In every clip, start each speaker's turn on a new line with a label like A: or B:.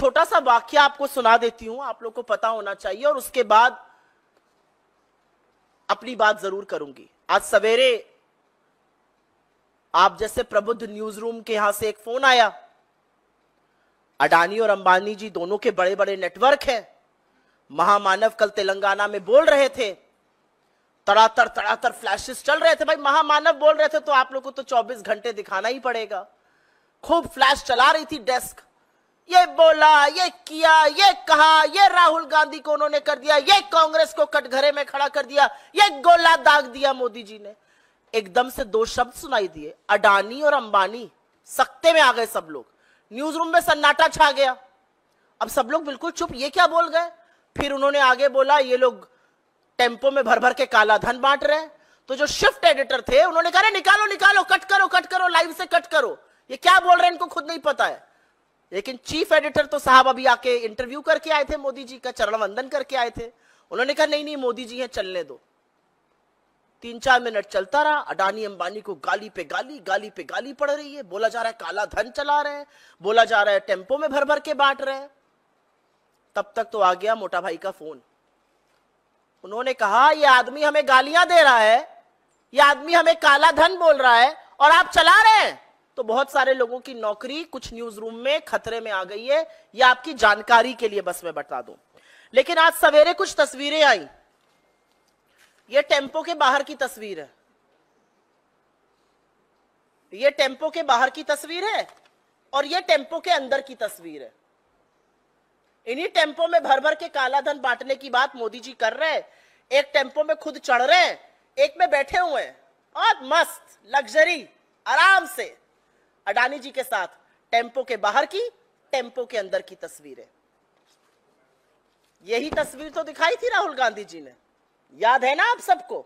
A: छोटा सा वाक्य आपको सुना देती हूं आप लोग को पता होना चाहिए और उसके बाद अपनी बात जरूर करूंगी आज सवेरे आप जैसे प्रबुद्ध न्यूज रूम के यहां से एक फोन आया अडानी और अंबानी जी दोनों के बड़े बड़े नेटवर्क हैं महामानव कल तेलंगाना में बोल रहे थे तड़ातर तड़ातर फ्लैशेस चल रहे थे भाई महामानव बोल रहे थे तो आप लोग को तो 24 घंटे दिखाना ही पड़ेगा खूब फ्लैश चला रही थी डेस्क ये बोला ये किया ये कहा ये राहुल गांधी को उन्होंने कर दिया ये कांग्रेस को कटघरे में खड़ा कर दिया ये गोला दाग दिया मोदी जी ने एकदम से दो शब्द सुनाई दिए अडानी और अंबानी सख्ते में आ गए सब लोग न्यूज रूम में सन्नाटा छा गया अब सब लोग बिल्कुल चुप ये क्या बोल गए फिर उन्होंने आगे बोला ये लोग टेम्पो में भर भर के काला धन बांट रहे हैं तो जो शिफ्ट एडिटर थे उन्होंने कहा निकालो निकालो कट करो कट करो लाइव से कट करो ये क्या बोल रहे हैं इनको खुद नहीं पता है लेकिन चीफ एडिटर तो साहब अभी आके इंटरव्यू करके आए थे मोदी जी का चरण वंदन करके आए थे उन्होंने कहा नहीं नहीं मोदी जी हैं चलने दो तीन चार मिनट चलता रहा अडानी अंबानी को गाली पे गाली गाली पे गाली पड़ रही है बोला जा रहा है काला धन चला रहे हैं बोला जा रहा है टेम्पो में भर भर के बांट रहे हैं तब तक तो आ गया मोटा भाई का फोन उन्होंने कहा यह आदमी हमें गालियां दे रहा है यह आदमी हमें काला धन बोल रहा है और आप चला रहे हैं तो बहुत सारे लोगों की नौकरी कुछ न्यूज रूम में खतरे में आ गई है यह आपकी जानकारी के लिए बस मैं बता दूं लेकिन आज सवेरे कुछ तस्वीरें आई ये टेम्पो के बाहर की तस्वीर है ये टेम्पो के बाहर की तस्वीर है और ये टेम्पो के अंदर की तस्वीर है इन्हीं टेम्पो में भर भर के काला धन बांटने की बात मोदी जी कर रहे हैं एक टेम्पो में खुद चढ़ रहे हैं एक में बैठे हुए हैं और मस्त लग्जरी आराम से अडानी जी के साथ टेम्पो के बाहर की टेम्पो के अंदर की तस्वीरें यही तस्वीर तो दिखाई थी राहुल गांधी जी ने याद है ना आप सबको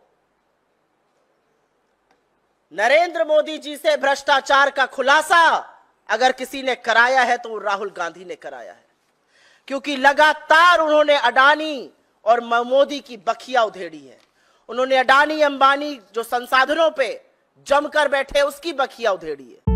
A: नरेंद्र मोदी जी से भ्रष्टाचार का खुलासा अगर किसी ने कराया है तो राहुल गांधी ने कराया है क्योंकि लगातार उन्होंने अडानी और मोदी की बखिया उधेड़ी है उन्होंने अडानी अंबानी जो संसाधनों पे जमकर बैठे उसकी बखिया उधेड़ी है